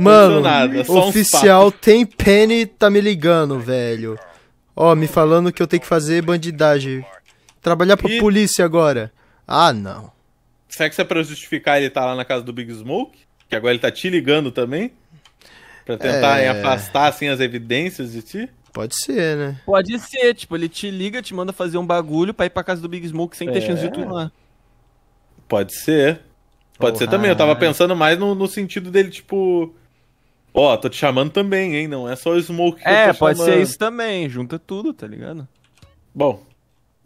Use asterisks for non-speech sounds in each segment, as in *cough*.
Mano, nada, oficial um tem Penny tá me ligando, velho. Ó, me falando que eu tenho que fazer bandidagem. Trabalhar pra e... polícia agora. Ah, não. Será que isso é pra justificar ele tá lá na casa do Big Smoke? Que agora ele tá te ligando também? Pra tentar é... afastar, assim, as evidências de ti? Pode ser, né? Pode ser, tipo, ele te liga, te manda fazer um bagulho pra ir pra casa do Big Smoke sem é... ter chance de tu ir lá. Pode ser. Pode ser também. Eu tava pensando mais no, no sentido dele, tipo Ó, oh, tô te chamando também, hein? Não é só o Smoke que é, eu tô pode chamando. ser isso também. Junta tudo, tá ligado? Bom,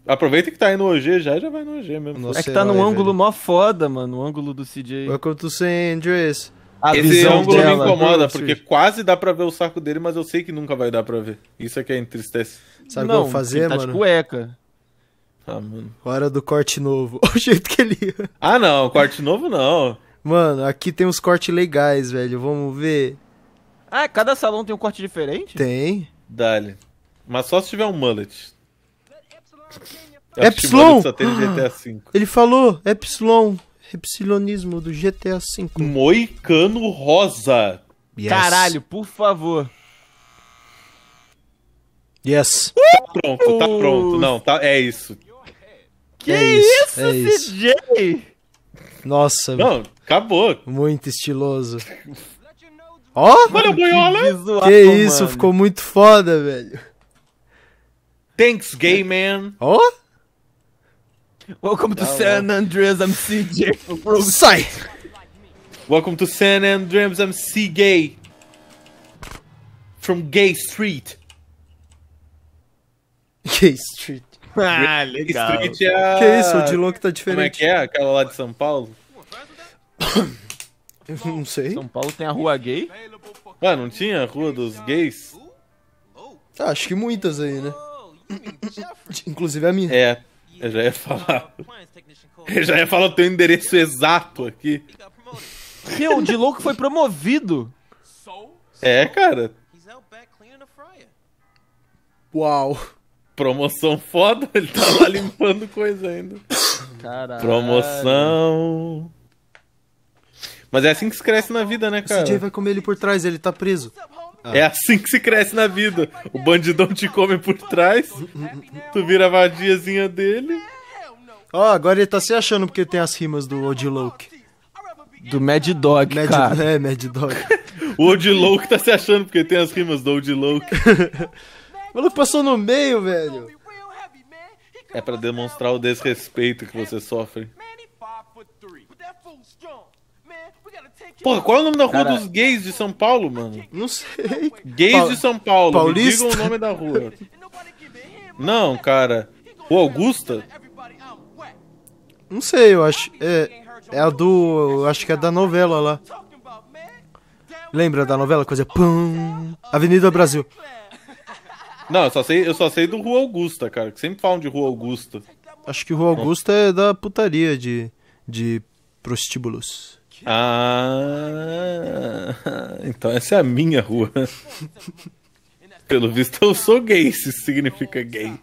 aproveita que tá aí no OG já, já vai no OG mesmo. Nossa, é que tá num é ângulo velho. mó foda, mano. O ângulo do CJ. Welcome to St. Andreas. A Esse ângulo dela, me incomoda, porque quase dá pra ver o saco dele, mas eu sei que nunca vai dar pra ver. Isso é que é entristece. Sabe o que fazer, tá É De cueca. Ah, mano. Hora do corte novo. *laughs* o jeito que ele ia. Ah, não. Corte novo, não. Mano, aqui tem uns cortes legais, velho. Vamos ver. Ah, cada salão tem um corte diferente? Tem. dale. Mas só se tiver um mullet. Epsilon! Só tem no GTA V. Ele falou, Epsilon. Epsilonismo do GTA V. Moicano rosa. Yes. Caralho, por favor. Yes. Tá pronto, tá pronto. Não, tá, é isso. Que é isso, é isso, CJ? Nossa. Não, acabou. Muito estiloso. Ó! Olha o boiola! Que, isso, mano. ficou muito foda, velho. Thanks, gay man. Ó! Welcome to tá San Andreas, I'm CJ. Sai! Welcome to San Andreas, I'm CJ. From Gay Street. Gay Street. Ah, legal. Street é... Que isso, ah. o Dilok tá diferente. Como é que é? Aquela lá de São Paulo? Eu não sei. São Paulo tem a rua gay? Ah, não tinha a rua dos gays? Ah, acho que muitas aí, né? *laughs* Inclusive a minha. É, eu já ia falar. Eu já ia falar o teu endereço exato aqui. Meu, de louco foi promovido. É, cara. Uau. Promoção foda, ele tá *laughs* limpando coisa ainda. Caralho. Promoção. Mas é assim que se cresce na vida, né, cara? O CJ vai comer ele por trás, ele tá preso. Ah. É assim que se cresce na vida. O bandidão te come por trás, tu vira a vadiazinha dele. Ó, oh, agora ele tá se achando porque tem as rimas do Odiloke. Do Mad Dog, Mad, cara. *laughs* É, Mad Dog. *laughs* o Odiloke tá se achando porque tem as rimas do Odiloke. o *laughs* maluco passou no meio, velho. É para demonstrar o desrespeito que você sofre. Porra, qual é o nome da rua Cara... dos gays de São Paulo, mano? Não sei. Gays pa... de São Paulo. Paulista? Me digam o nome da rua. Não, cara. O Augusta? Não sei, eu acho. É, é a do. Eu acho que é da novela lá. Lembra da novela? Coisa. Pum! Avenida Brasil. Não, eu só sei, eu só sei do Rua Augusta, cara. Que sempre falam de Rua Augusta. Acho que Rua Augusta é da putaria de. de prostíbulos. Ah, então essa é a minha rua. Pelo visto eu sou gay, se significa gay.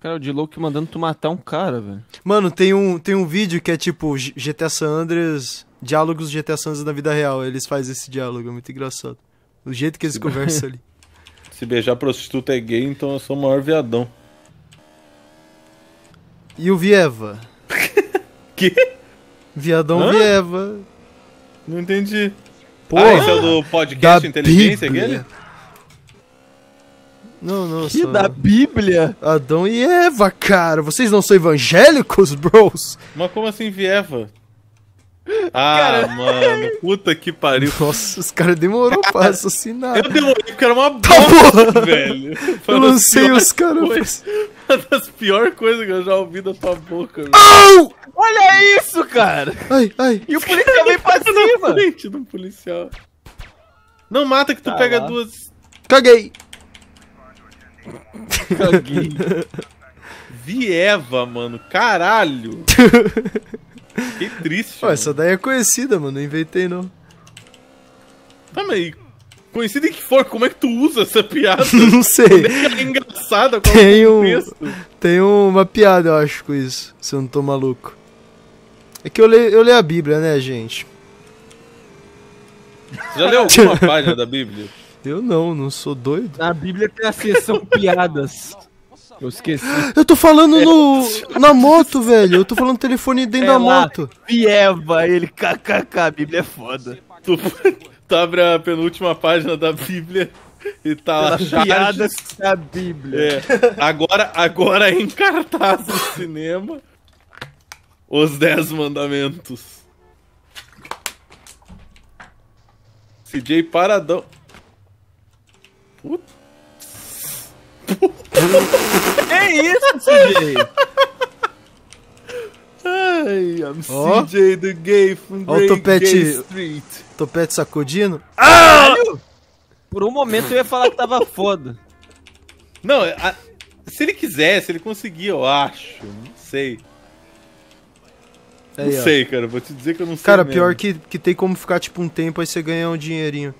Cara, o de louco mandando tu matar um cara, velho. Mano, tem um, tem um vídeo que é tipo GTA San Andreas, diálogos GTA San Andreas na vida real. Eles fazem esse diálogo, é muito engraçado. O jeito que eles se conversam ali. *laughs* Se beijar prostituta é gay, então eu sou o maior viadão. E o Vieva? *laughs* que? Viadão Hã? Vieva. Não entendi. Pô, ah, esse é o do podcast Inteligência aquele? Não, não, Que só... da Bíblia? Adão e Eva, cara. Vocês não são evangélicos, bros? Mas como assim, Vieva? Ah, cara... mano, puta que pariu. Nossa, os caras demorou pra assassinar. Eu demorei porque era uma tá bosta, velho. Eu lancei assim, os caras. *laughs* das piores coisas que eu já ouvi da tua boca. Oh! Olha isso, cara! Ai, ai. E o policial vem pra *laughs* cima! Na frente do policial. Não mata que tu tá pega lá. duas. Caguei! Caguei. *laughs* Vieva, mano. Caralho. que triste. essa daí é conhecida, mano. Não inventei, não. Tá, meio Conhecida que for, como é que tu usa essa piada? *laughs* Não sei. É, é engraçada qual tem é um, Tem uma piada, eu acho, com isso. Se eu não tô maluco. É que eu leio, eu leio a Bíblia, né, gente? Você já leu alguma *laughs* página da Bíblia? Eu não, não sou doido. Na Bíblia tem a seção piadas. Eu esqueci. Eu tô falando no, é. na moto, velho. Eu tô falando telefone dentro é da lá, moto. Pieva, ele kkk, a Bíblia é foda. Tu tu abre a penúltima página da Bíblia e tá lá piadas da Bíblia. É. Agora, agora é em cartaz no cinema, os Dez Mandamentos. CJ Paradão. Puta. *laughs* que isso, CJ? Ai, I'm oh. CJ do Gay from Olha Great o topete. Gay Street. Topete sacudindo. Ah! Por um momento eu ia falar que tava foda. Não, a, se ele quisesse, ele conseguia, eu acho. Não sei. Aí, não ó. sei, cara. Vou te dizer que eu não sei. Cara, mesmo. pior que, que tem como ficar tipo um tempo, aí você ganhar um dinheirinho.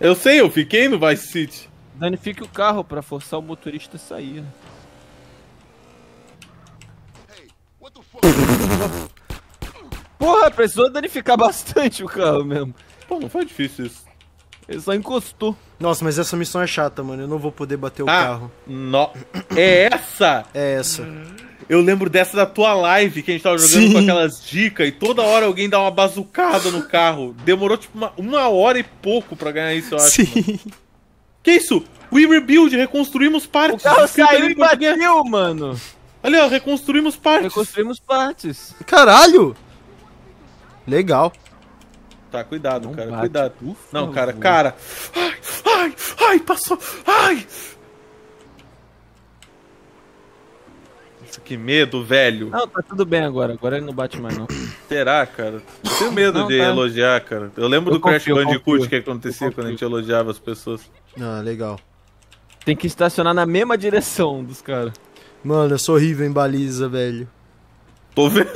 Eu sei, eu fiquei no Vice City. Danifique o carro para forçar o motorista a sair. Hey, what the fuck? Porra, precisou danificar *laughs* bastante o carro mesmo. Pô, não foi difícil isso. Ele só encostou. Nossa, mas essa missão é chata, mano. Eu não vou poder bater o ah, carro. No... É essa? É essa. Eu lembro dessa da tua live que a gente tava jogando Sim. com aquelas dicas e toda hora alguém dá uma bazucada no carro. Demorou tipo uma, uma hora e pouco pra ganhar isso, eu acho. Sim. Mano. Que isso? We rebuild, reconstruímos partes. O carro saiu e bateu, mano. Olha, reconstruímos partes. Reconstruímos partes. Caralho! Legal. Tá, cuidado, não cara, bate. cuidado. Ufa, não, cara, cara. Ai, ai, ai, passou. Ai! Nossa, que medo, velho. Não, tá tudo bem agora. Agora ele não bate mais, não. *coughs* Será, cara? Eu tenho medo não, de tá. elogiar, cara. Eu lembro eu do confio, Crash Bandicoot que acontecia quando a gente elogiava as pessoas. Ah, legal. Tem que estacionar na mesma direção dos caras. Mano, eu sou horrível em baliza, velho. Tô vendo.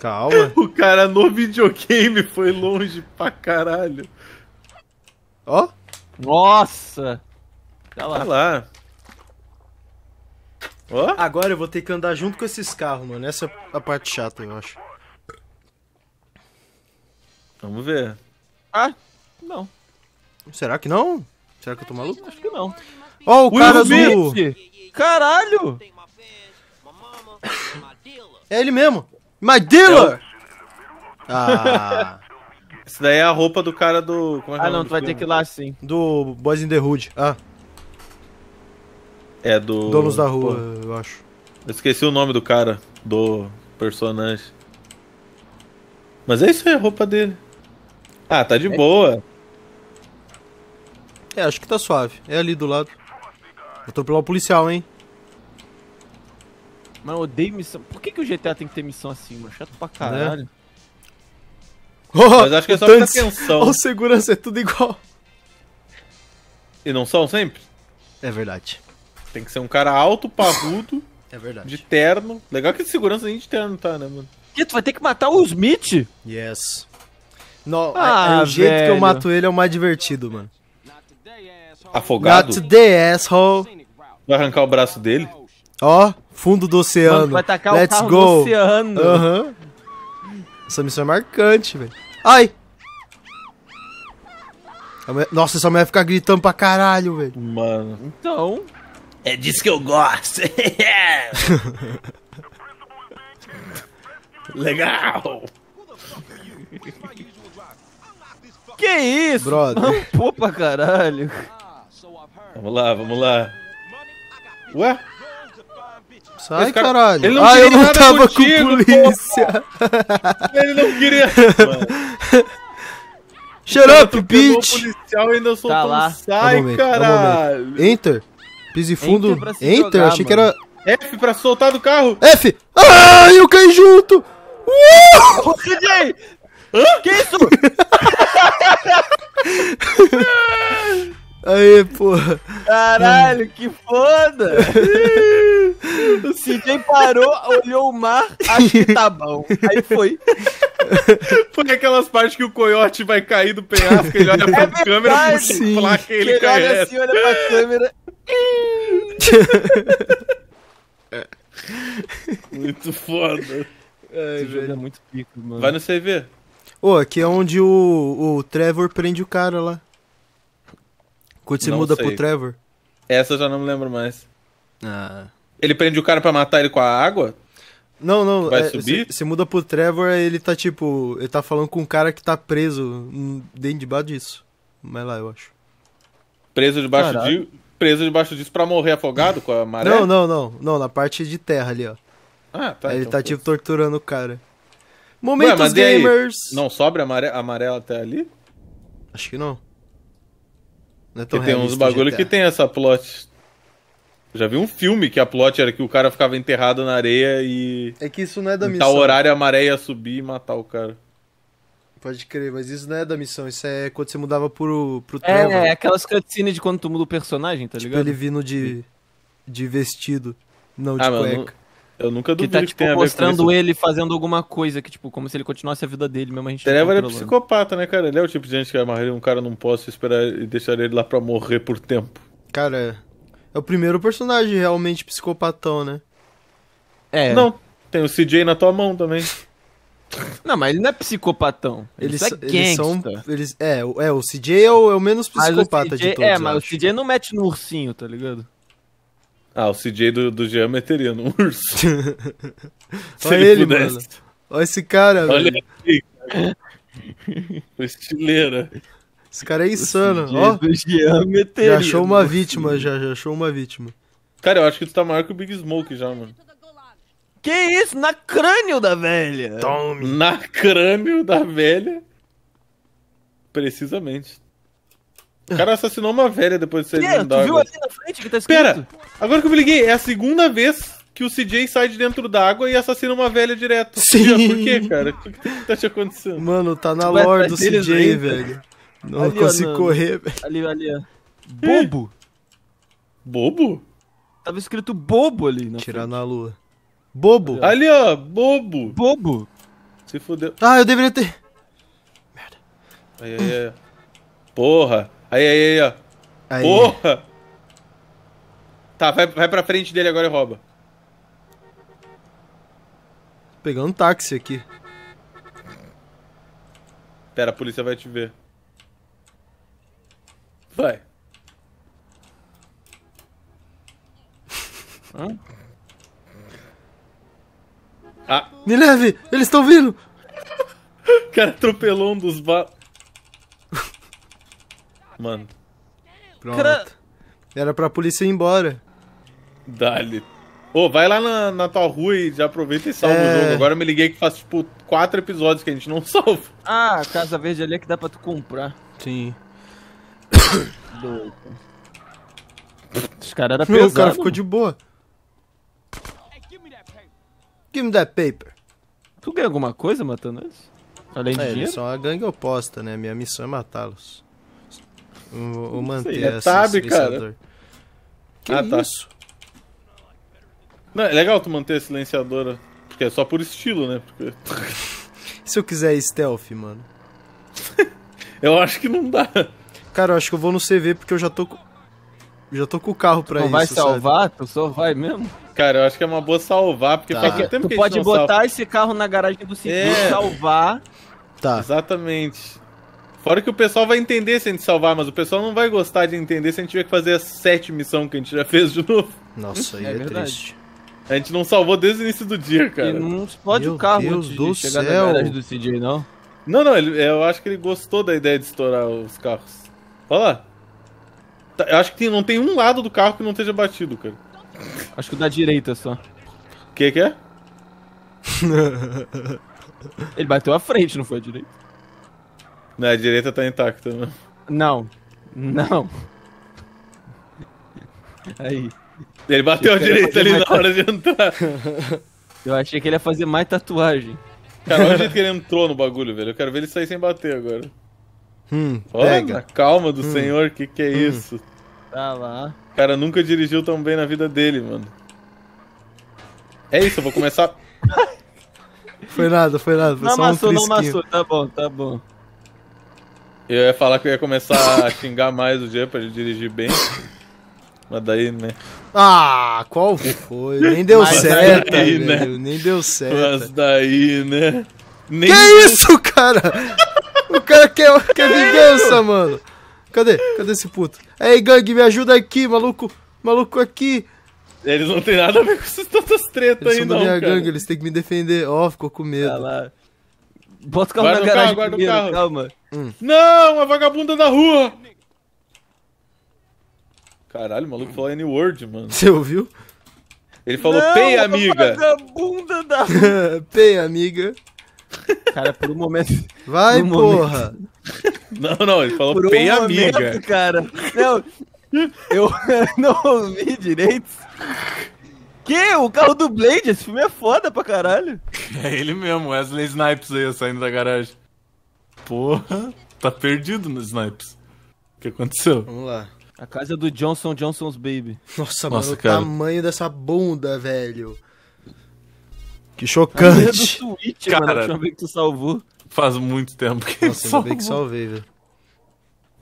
Calma. *laughs* o cara no videogame foi longe pra caralho. Ó. Oh. Nossa. Tá lá. Tá lá. Oh? Agora eu vou ter que andar junto com esses carros, mano. Essa é a parte chata, eu acho. Vamos ver. Ah, não. Será que não? Será que eu tô maluco? Acho que não. Ó, oh, o Will cara Smith. do... Caralho! É ele mesmo. My dealer! Ah. Isso *laughs* daí é a roupa do cara do. É, é ah, não, tu vai filme? ter que ir lá sim. Do Boys in the Hood. Ah. É do. Donos da Rua, Pô. eu acho. Eu esqueci o nome do cara, do personagem. Mas é isso aí, a roupa dele. Ah, tá de é. boa. É, acho que tá suave. É ali do lado. Vou atropelar o policial, hein? Mano, eu odeio missão. Por que, que o GTA tem que ter missão assim, mano? Chato pra né? caralho. Mas acho que é só tantes, prestar atenção. Ou segurança é tudo igual. E não são sempre? É verdade. Tem que ser um cara alto, parrudo. É verdade. De terno. Legal que segurança a de terno tá, né, mano? Que tu vai ter que matar o Smith? Yes. No, é, é ah, é, o jeito que eu mato ele é o mais divertido, mano. Afogado? Not today, asshole. Vai arrancar o braço dele? Ó, fundo do oceano. Mano, vai tacar Let's o carro go. oceano. Essa missão é marcante, velho. Ai! Nossa, essa mulher ficar gritando pra caralho, velho. Mano. Então. É disso que eu gosto. *laughs* Legal! Que isso? Brother. Pô pra caralho. Vamos lá, vamos lá. Ué? Sai, cara... caralho. Ele não ah, eu não tava contigo, com polícia. ele não queria. *laughs* Shut então, up, bitch! policial ainda tá lá. Sai, tá, tá um momento, caralho! um Enter. Pise fundo. Enter, Jogar, achei mano. que era. F pra soltar do carro! F! Ah, eu caí junto! Uh! DJ! Hã? Que isso? *laughs* *laughs* Ah! Aí, porra. Caralho, que foda! o *laughs* CJ parou, olhou o mar, acho que tá bom. Aí foi. Foi aquelas partes que o coiote vai cair do penhasco, ele olha pra é pra verdade, câmera, sim. placa e ele, cai. ele conhece. olha assim, olha pra câmera. *laughs* muito foda. Ai, Esse é velho. é muito pico, mano. Vai no CV. Ô, aqui é onde o, o Trevor prende o cara lá. Quando você não muda sei. pro Trevor? Essa eu já não me lembro mais. Ah. Ele prende o cara para matar ele com a água? Não, não. Vai é, subir? Você muda pro Trevor, ele tá tipo. Ele tá falando com um cara que tá preso dentro debaixo disso. Mas lá, eu acho. Preso debaixo Caralho. de. Preso debaixo disso pra morrer afogado com a maré? Não, não, não. Não, na parte de terra ali, ó. Ah, tá. Aí ele então, tá tipo torturando o cara. Momentos Ué, gamers! Não sobe a maré, amarela até ali? Acho que não. Não é tão que tem uns bagulho que tem essa plot. Já vi um filme que a plot era que o cara ficava enterrado na areia e. É que isso não é da missão. Tal horário a maré ia subir e matar o cara. Pode crer, mas isso não é da missão, isso é quando você mudava pro, pro é, Trevor. É, é aquelas cutscenes de quando tu muda o personagem, tá tipo, ligado? Tipo, ele vindo de, de vestido, não de ah, cueca. Mano, eu nunca tá, duvido que, tá, tipo, que tenha mostrando ele fazendo alguma coisa, que, tipo, como se ele continuasse a vida dele mesmo. A gente Trevor é psicopata, né, cara? Ele é o tipo de gente que amarraria um cara num posso e esperar e deixar ele lá pra morrer por tempo. Cara, é o primeiro personagem realmente psicopatão, né? É. Não, tem o CJ na tua mão também. *laughs* Não, mas ele não é psicopatão. Ele eles, é eles são. Eles, é, é, o CJ é o, é o menos psicopata é, o CJ, de todos. É, mas acho. o CJ não mete no ursinho, tá ligado? Ah, o CJ do, do Jean meteria no urso. *laughs* Olha ele, ele mano. Olha esse cara, Olha Aqui, cara. Estileira. Esse cara é insano, ó. meteria, já achou uma vítima, já, já achou uma vítima. Cara, eu acho que tu tá maior que o Big Smoke já, mano. Que isso? Na crânio da velha! Tome! Na crânio da velha? Precisamente. O cara assassinou uma velha depois de sair Pera, d'água. tu viu ali na frente que tá escrito? Pera, agora que eu me liguei, é a segunda vez que o CJ sai de dentro d'água e assassina uma velha direto. Sim. por quê, cara? O que tá te acontecendo? Mano, tá na lore do CJ, aí, velho. Não ali, consigo correr, velho. Ali, ali, ó. Bobo. Bobo? Tava escrito bobo ali. Na né? Tirar frente. na lua. Bobo. É. Ali, ó. Bobo. Bobo. Se fodeu. Ah, eu deveria ter... Merda. Aí, aí, aí. Porra. Aí, aí, aí, ó. Aí. Porra! Tá, vai, vai pra frente dele agora e rouba. Pegando um táxi aqui. Pera, a polícia vai te ver. Vai. *laughs* Hã? Ah. Me leve! Eles estão vindo! *laughs* o cara atropelou um dos ba mano. Pronto. Cara... Era pra polícia ir embora. Dali. Ô, vai lá na, na tua rua e já aproveita e salva é... o jogo. Agora eu me liguei que faz, tipo, quatro episódios que a gente não *laughs* salva. Ah, a Casa Verde ali é que dá pra tu comprar. Sim. Doido. Os caras eram pesados. O cara ficou de boa. Give me that paper. Tu ganha alguma coisa matando eles? Além de é, dinheiro? Eles são a gangue oposta, né? Minha missão é matá-los. Vou, manter sei, é tab, esse, cara. que ah, tá. isso? Não, é legal tu manter a silenciadora. Porque é só por estilo, né? Porque... *laughs* Se eu quiser stealth, mano. *laughs* eu acho que não dá. Cara, eu acho que eu vou no CV porque eu já tô com. Já tô com o carro pra tu não isso. Vai salvar? Sabe? Tu só vai mesmo? Cara, eu acho que é uma boa salvar, porque tá. faz tempo tu que a gente pode botar salva. esse carro na garagem do civil, é. salvar. Tá. Exatamente. Fora que o pessoal vai entender se a gente salvar, mas o pessoal não vai gostar de entender se a gente tiver que fazer a sete missão que a gente já fez de novo. Nossa, aí é, é triste. A gente não salvou desde o início do dia, cara. E não explode Meu o carro Deus antes do de chegar céu. na garagem do CJ, não? Não, não, ele, eu acho que ele gostou da ideia de estourar os carros. Olha lá. Tá, eu acho que tem, não tem um lado do carro que não esteja batido, cara. Acho que o da direita só. O que que é? *laughs* ele bateu à frente, não foi a direita. Na direita tá intacto, né? Não. Não. Aí. Ele bateu a direita ali na hora de entrar. *laughs* Eu achei que ele ia fazer mais tatuagem. Cara, olha o jeito que ele entrou no bagulho, velho. Eu quero ver ele sair sem bater agora. Hum, olha, pega. calma do hum, senhor, que que é hum. isso? Tá lá. Cara, nunca dirigiu tão bem na vida dele, mano. É isso, eu vou começar... *laughs* foi nada, foi nada. Foi não só amassou, um não amassou. Tá bom, tá bom. Eu ia falar que eu ia começar a *laughs* xingar mais o Jean pra ele dirigir bem. Mas daí, né? Ah, qual foi? Nem deu Mas certo, daí, Né? Nem deu certo. Mas daí, né? Nem que deu... isso, cara? o cara quer, quer vingança, mano. Cadê? Cadê esse puto? Ei, gangue, me ajuda aqui, maluco. Maluco aqui. Eles não tem nada a ver com essas tantas tretas aí, não. Eles minha cara. gangue, eles têm que me defender. Ó, oh, ficou com medo. Tá lá. Bota o carro guarda na garagem carro, guarda o carro. calma. Hum. Não, a vagabunda da rua! Caralho, o maluco falou N-word, mano. Você ouviu? Ele falou pei, amiga. Vagabunda da rua. *laughs* pei, amiga. Cara, por um momento. Vai, um porra! Momento... Não, não, ele falou por pei, amiga. cara. Não, eu *laughs* não ouvi direito. Que? O carro do Blade? Esse filme é foda pra caralho. É ele mesmo, Wesley Snipes aí saindo da garagem. Porra, tá perdido no Snipes. O que aconteceu? Vamos lá. A casa é do Johnson Johnson's Baby. Nossa, Nossa mano, cara. o tamanho dessa bunda, velho. Que é chocante. A do cara, mano, a última vez que tu salvou. Faz muito tempo que Nossa, eu salvei. que salvei, velho.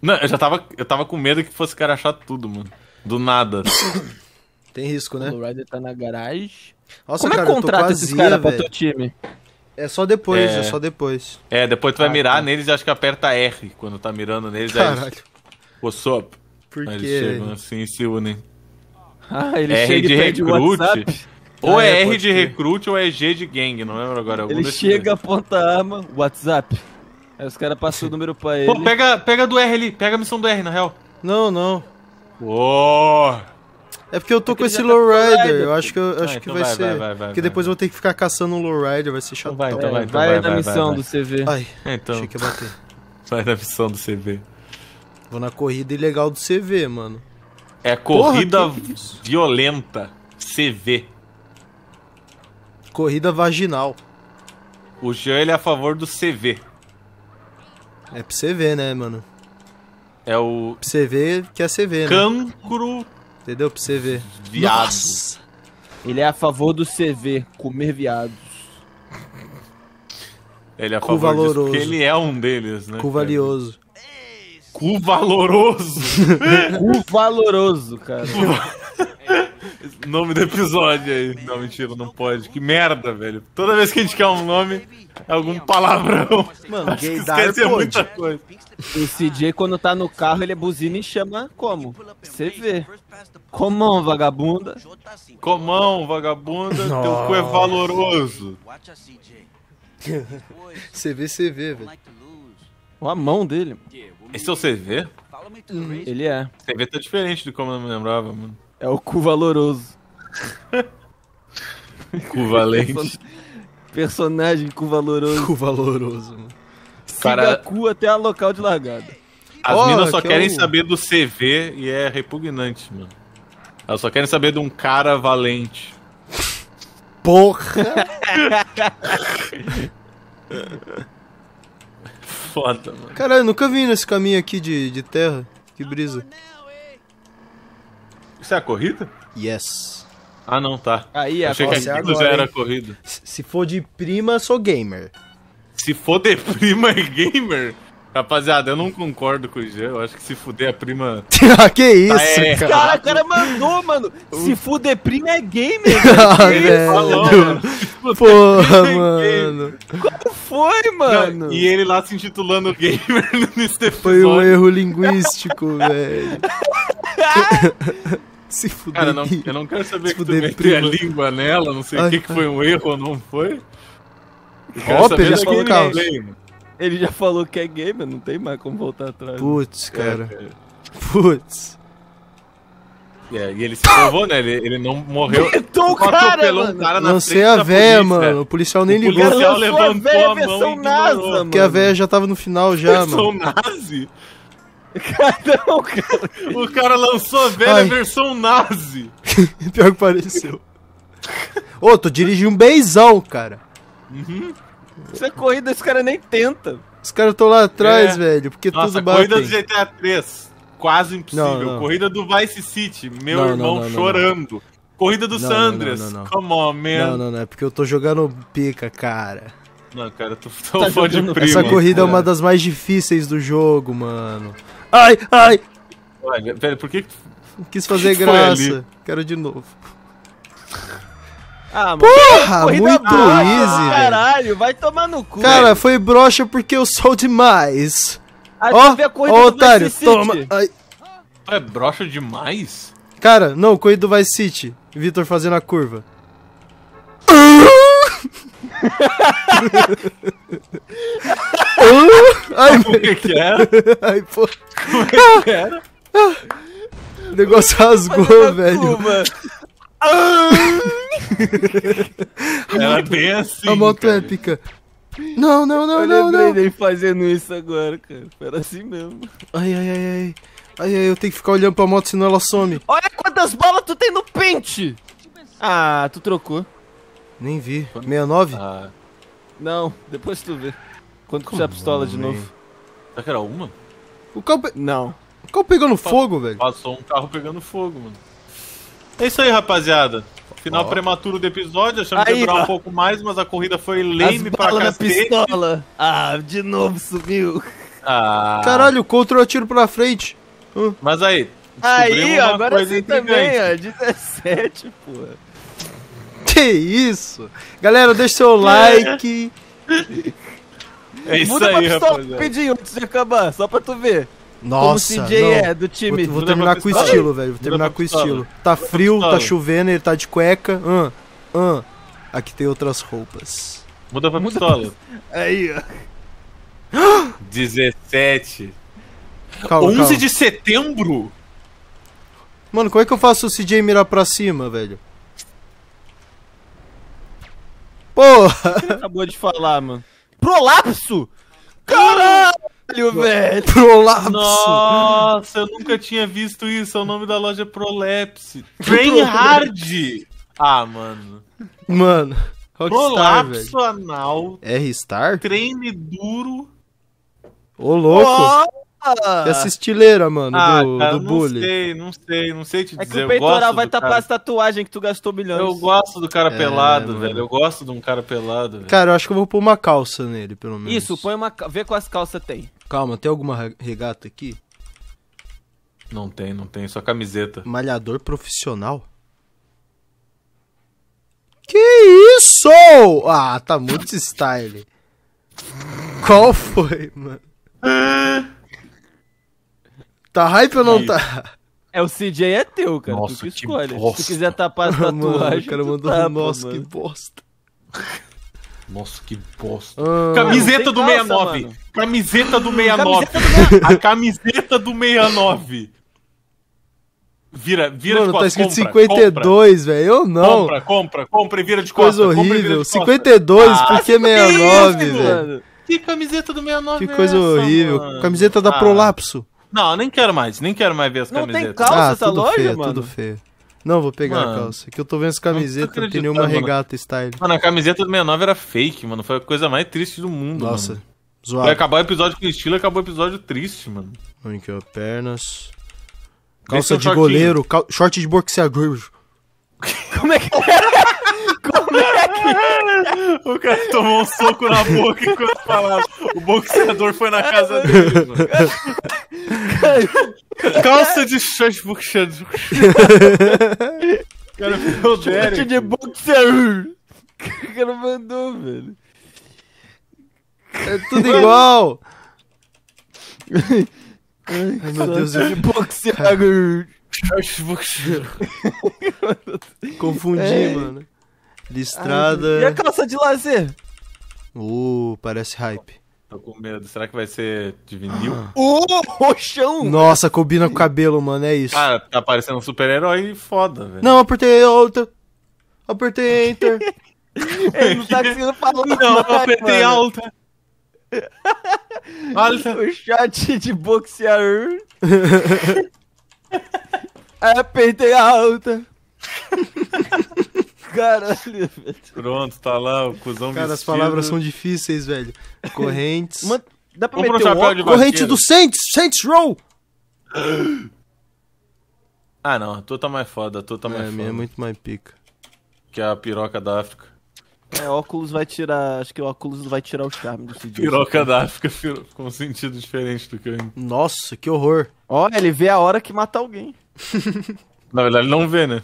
Não, eu já tava, eu tava com medo que fosse cara achar tudo, mano. Do nada. Tem risco, né? O Rider tá na garagem. Nossa, Como cara, é que contrata esses caras pra teu time? É só depois, é... é, só depois. É, depois tu vai ah, mirar tá. neles e acho que aperta R quando tá mirando neles. Caralho. Eles... What's up? Por quê? Eles chegam assim e se unem. Ah, ele R chega de recruit. Ou ah, é, é R de recrute ou é G de gang, não lembro agora. Algum ele chega, dois. aponta a arma, WhatsApp. Aí os caras passam o número pra ele. Pô, pega, pega do R ali, pega a missão do R, na real. Não, não. Oh. É porque eu tô com esse tá lowrider, eu acho que, eu, acho ah, então que vai, vai ser. Vai, vai, porque depois eu vou ter que ficar caçando um lowrider, vai ser chato. Então vai, então vai, vai, então na missão do CV. Ai, é, então. achei que ia bater. Vai na missão do CV. Vou na corrida ilegal do CV, mano. É corrida Porra, que... violenta. CV. Corrida vaginal. O Jean ele é a favor do CV. É pro CV, né, mano? É o. CV que é CV, né? Cancro Entendeu? Pra você ver. Viado. Ele é a favor do CV, comer viados. Ele é a Cu favor valoroso. disso, ele é um deles, né? Cu valioso. Cu valoroso. *laughs* Cu valoroso, cara. Nome do episódio aí. Não, mentira, não pode. Que merda, velho. Toda vez que a gente quer um nome, é algum palavrão. Mano, Acho que esquece pode. muita tipo, coisa. o CJ quando tá no carro, ele é buzina e chama como? Você vê. Comão, vagabunda. Comão, vagabunda, Nossa. teu cu é valoroso. CV, *laughs* CV, velho. o a mão dele. Esse é o CV? Hum. Ele é. CV tá diferente do como eu me lembrava, mano. É o cu valoroso. Cuvalente. *laughs* Person... Personagem cuvaloroso. valoroso, mano. Cara... cu até a local de largada. As oh, minas só que é querem saber do CV e é repugnante, mano. Elas só querem saber de um cara valente. Porra! *laughs* Foda, mano. Caralho, nunca vim nesse caminho aqui de, de terra. Que brisa. Isso é a corrida? Yes. Ah, não, tá. Aí, Achei que agora, já era corrido. corrida. Se for de prima, sou gamer. Se for de prima e é gamer? Rapaziada, eu não concordo com o G. Eu acho que se fuder a prima. *laughs* Ah, que tá isso, cara. cara. O cara mandou, mano. Se fuder prima é gamer. *laughs* Ah, velho. Falou, mano. Porra, mano. Como é foi, mano? Não, e ele lá se intitulando gamer *laughs* nesse episódio. Foi um erro linguístico, velho. Se fuder. Cara, não, eu não quero saber se que fuder, tu a língua nela, não sei o que, que foi um erro ou não foi. Hopper já falou que é Ele já falou que é gamer não tem mais como voltar atrás. Putz, é, cara. É, Putz. É, e ele se provou, né? Ele, ele não morreu. Matou o cara, mano. Um cara na Lancei a véia, mano. O policial nem ligou. O policial levantou a, véia, a mão versão e NASA, mano. Porque a véia já tava no final já, mano. Versão NASA? cara. O cara lançou a velha Ai. versão nazi. *laughs* Pior que pareceu. Ô, tu dirige um beizão, cara. Uhum. Essa é corrida esse cara nem tenta. Os caras estão lá atrás, é. velho, porque Nossa, tudo bate. corrida do GTA 3, quase impossível. Não, não. Corrida do Vice City, meu não, irmão chorando. Corrida do Sandras, come on, man. Não, não, não, é porque eu tô jogando pica, cara. Não, cara, tu tô tá fã de primo. Essa corrida é cara. é uma das mais difíceis do jogo, mano ai, ai. Olha, velho, por que. Quis fazer que *laughs* graça. Quero de novo. Ah, mano, Porra, muito easy, Caralho, vai tomar no cu. Cara, velho. foi brocha porque eu sou demais. Ó, ó, oh, otário, toma. Ai. É brocha demais? Cara, não, corrida do Vice City. Vitor fazendo a curva. Ah! Ai, que, é que era? *laughs* Ai, pô. Como é que era? O negócio rasgou, velho. Ah! Era bem assim. A moto cara. épica. Não, não, não, Eu não, não. Eu fazendo isso agora, cara. Era assim mesmo. Ai, ai, ai, ai. Ai, ai, eu tenho que ficar olhando pra moto, senão ela some. Olha quantas balas tu tem no pente! Ah, tu trocou. Nem vi. Quando... 69? Ah. Não, depois tu vê. Quando puxar a pistola de novo. Será que era uma? O carro. Pe... Não. O carro pegando fogo, velho. Passou um carro pegando fogo, mano. É isso aí, rapaziada. Final oh. prematuro do episódio, achando que ia durar um pouco mais, mas a corrida foi lame pra cacete. pistola. Ah, de novo sumiu. Ah. Caralho, o control atiro pra frente. Mas aí. Aí, agora sim também, ó. 17, porra. Que isso? Galera, deixa seu like. É isso Muda aí, pra pistola rapaziada. rapidinho antes de acabar, só pra tu ver. Nossa, Como o CJ não. é do time. Vou, vou terminar com estilo, velho. Vou terminar com estilo. Tá frio, tá chovendo, ele tá de cueca. Hum, hum. Aqui tem outras roupas. Muda pra pistola. *laughs* Aí, ó. 17. Calma, 11 calma. de setembro? Mano, como é que eu faço o CJ mirar pra cima, velho? Porra! O que acabou de falar, mano. Prolapso! Caralho, velho! Prolapso! Nossa, eu nunca tinha visto isso. É o nome da loja Prolapse. train Hard! Ah, mano. Mano. Rockstar, Prolapso velho. anal. R-Star? Treine duro. Ô, louco! Oh! Ah. estileira, mano, ah, do, cara, do não Não sei, não sei, não sei te é dizer. É que o peitoral vai tapar cara... essa tatuagem que tu gastou milhões. Eu gosto do cara é, pelado, mano. velho. Eu gosto de um cara pelado. Velho. Cara, eu acho que eu vou pôr uma calça nele, pelo menos. Isso, põe uma. Vê quais calças tem. Calma, tem alguma regata aqui? Não tem, não tem. Só camiseta. Malhador profissional? Que isso? Ah, tá muito style. Qual foi, mano? *laughs* Tá hype ou não tá? É, o CJ é teu, cara. Nossa, tu que escolhe. Se tu quiser tapar as *laughs* tatuagens, o cara mandou tapa, nossa, mano. que bosta. Nossa, que bosta. Ah, camiseta, do calça, camiseta do 69. Camiseta do 69. A camiseta do 69. Vira, vira Mano, de tá costas. tá escrito compra, 52, velho. Eu não. Compra, compra, compra e vira de costas. Coisa horrível. 52, ah, por que 69, é velho? Que camiseta do 69 Que é coisa é essa, horrível. Mano? Camiseta da ah. Prolapso. Não, nem quero mais, nem quero mais ver as não camisetas. Não tem calça ah, essa tá tudo feio, mano? tudo feio. Não, vou pegar mano, a calça, que eu tô vendo as camisetas, não, tem nenhuma mano. regata style. Mano, a camiseta do 69 era fake, mano, foi a coisa mais triste do mundo, Nossa, mano. zoado. Vai acabar o episódio com estilo, acabou o episódio triste, mano. Aqui, ó, pernas... Calça de goleiro, cal... short de boxeador, *laughs* Como é que Como é que O cara tomou um soco na boca enquanto falava. O boxeador foi na casa dele. Calça de chás boxeador. O cara foi o Derek. de boxeador. O cara mandou, velho. É tudo igual. Ai, Ai meu Deus, eu... boxeador. *laughs* Confundi, é. mano. Listrada. Ai, e a calça de lazer? Uh, parece hype. Tô com medo. Será que vai ser de vinil? *gasps* Uh, oh, roxão! Nossa, combina com o cabelo, mano. É isso. Cara, tá parecendo um super-herói foda, velho. Não, apertei alto. Apertei enter. *laughs* Ele não tá conseguindo falar Não, mais, apertei mano. alta. *laughs* alta. O chat de boxear. É, perdei a alta. *laughs* Caralho, velho. Pronto, tá lá o cuzão Cara, vestido. as palavras são difíceis, velho. Correntes. Dá pra Compra meter um Corrente do Saints, Saints Row. Ah, não. A tua tá mais foda. A tua tá é, mais foda. É, minha é muito mais pica. Que é a piroca da África. É, óculos vai tirar. Acho que o óculos vai tirar o charme do Cid. Piroca da África com um sentido diferente do que eu. Nossa, que horror. Olha, ele vê a hora que mata alguém. *laughs* Na verdade, ele não vê, né?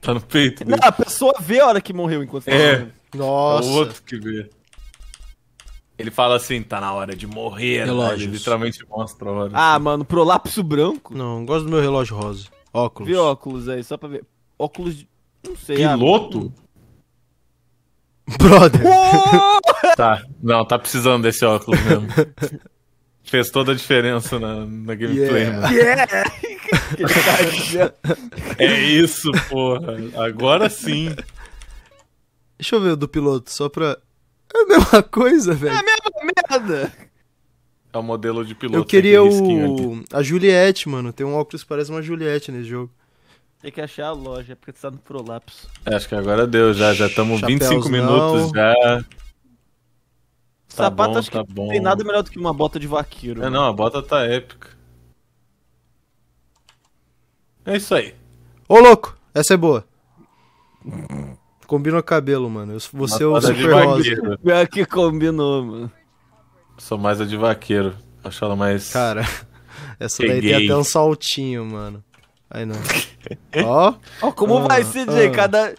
Tá no peito. Dele. Não, a pessoa vê a hora que morreu enquanto tá É. Tá Nossa. É o outro que vê. Ele fala assim, tá na hora de morrer. Relógio. Né? literalmente mostra a hora. Ah, assim. mano, prolapso branco? Não, gosto do meu relógio rosa. Óculos. Vi óculos aí, só pra ver. Óculos. De... Não sei. Piloto? Ah, Brother. *laughs* tá, não, tá precisando desse óculos mesmo. Fez toda a diferença na, na gameplay. Yeah. yeah. é isso, porra. Agora sim. Deixa eu ver o do piloto, só pra. É a mesma coisa, velho. É a mesma merda. É o modelo de piloto. Eu queria o. A Juliette, mano. Tem um óculos que parece uma Juliette nesse jogo. Tem que achar a loja, é porque tu tá no prolapso. Acho que agora deu já, já estamos 25 minutos já. Tá Sapato bom, acho tá que bom. tem nada melhor do que uma bota de vaqueiro. É, mano. Né? não, a bota tá épica. É isso aí. Ô, louco, essa é boa. Combina o cabelo, mano. você é o super rosa. que combinou, mano. Sou mais a de vaqueiro. Acho ela mais. Cara, *laughs* essa Peguei. daí tem até um saltinho, mano. Aí não. *laughs* Ó. Ó, como ah, vai CJ Ah. Cada.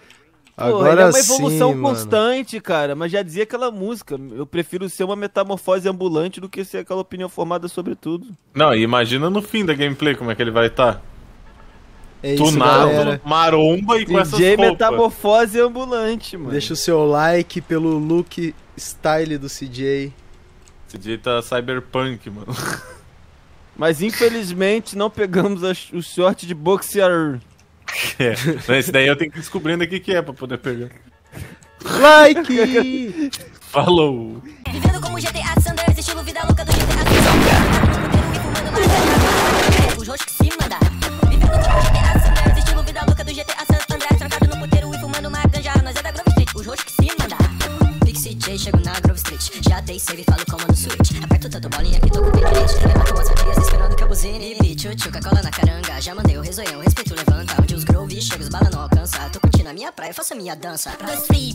Pô, Agora é uma evolução sim, constante, cara. Mas já dizia aquela música. Eu prefiro ser uma metamorfose ambulante do que ser aquela opinião formada sobre tudo. Não, imagina no fim da gameplay como é que ele vai estar. Tá. É isso, Tunado, galera. maromba e DJ com essas DJ metamorfose ambulante, mano. Deixa o seu like pelo look style do CJ. CJ tá cyberpunk, mano. *laughs* Mas infelizmente não pegamos o short de boxear. É, mas daí eu tenho que ir descobrindo aqui que é pra poder pegar. Like! *laughs* Falou! É, vivendo como GTA estilo vida louca do minha dança. Dois